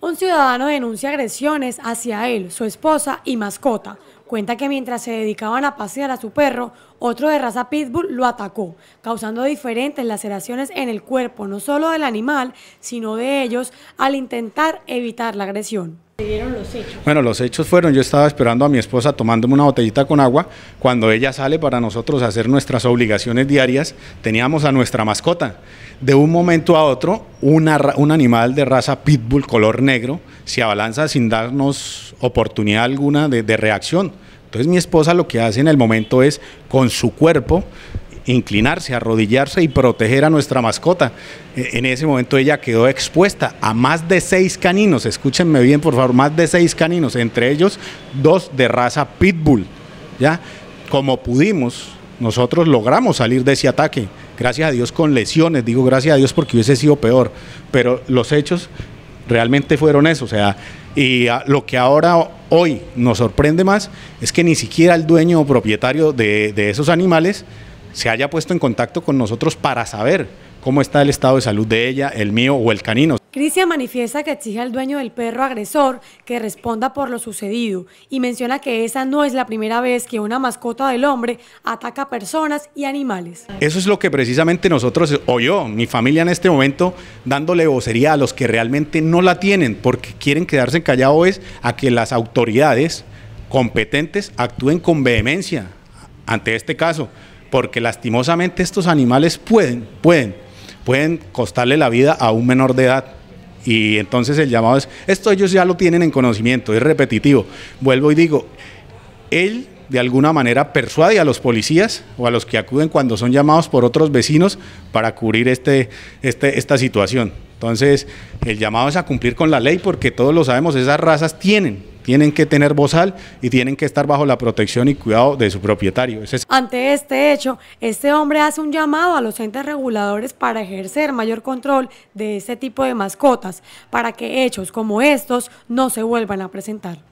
Un ciudadano denuncia agresiones hacia él, su esposa y mascota. Cuenta que mientras se dedicaban a pasear a su perro, otro de raza pitbull lo atacó, causando diferentes laceraciones en el cuerpo, no solo del animal, sino de ellos, al intentar evitar la agresión. Bueno, los hechos fueron, yo estaba esperando a mi esposa tomándome una botellita con agua, cuando ella sale para nosotros hacer nuestras obligaciones diarias, teníamos a nuestra mascota. De un momento a otro, un animal de raza pitbull color negro se abalanza sin darnos oportunidad alguna de, de reacción. Entonces mi esposa lo que hace en el momento es con su cuerpo inclinarse, arrodillarse y proteger a nuestra mascota. E, en ese momento ella quedó expuesta a más de seis caninos, escúchenme bien por favor, más de seis caninos, entre ellos dos de raza pitbull. ¿ya? Como pudimos, nosotros logramos salir de ese ataque, gracias a Dios con lesiones, digo gracias a Dios porque hubiese sido peor, pero los hechos realmente fueron eso, o sea, y ah, lo que ahora hoy nos sorprende más es que ni siquiera el dueño o propietario de, de esos animales se haya puesto en contacto con nosotros para saber cómo está el estado de salud de ella, el mío o el canino. Crisia manifiesta que exige al dueño del perro agresor que responda por lo sucedido y menciona que esa no es la primera vez que una mascota del hombre ataca a personas y animales. Eso es lo que precisamente nosotros, o yo, mi familia en este momento, dándole vocería a los que realmente no la tienen porque quieren quedarse callados es a que las autoridades competentes actúen con vehemencia ante este caso porque lastimosamente estos animales pueden, pueden, pueden costarle la vida a un menor de edad. Y entonces el llamado es, esto ellos ya lo tienen en conocimiento, es repetitivo. Vuelvo y digo, él de alguna manera persuade a los policías o a los que acuden cuando son llamados por otros vecinos para cubrir este, este esta situación. Entonces, el llamado es a cumplir con la ley porque todos lo sabemos, esas razas tienen tienen que tener bozal y tienen que estar bajo la protección y cuidado de su propietario. Ante este hecho, este hombre hace un llamado a los entes reguladores para ejercer mayor control de este tipo de mascotas, para que hechos como estos no se vuelvan a presentar.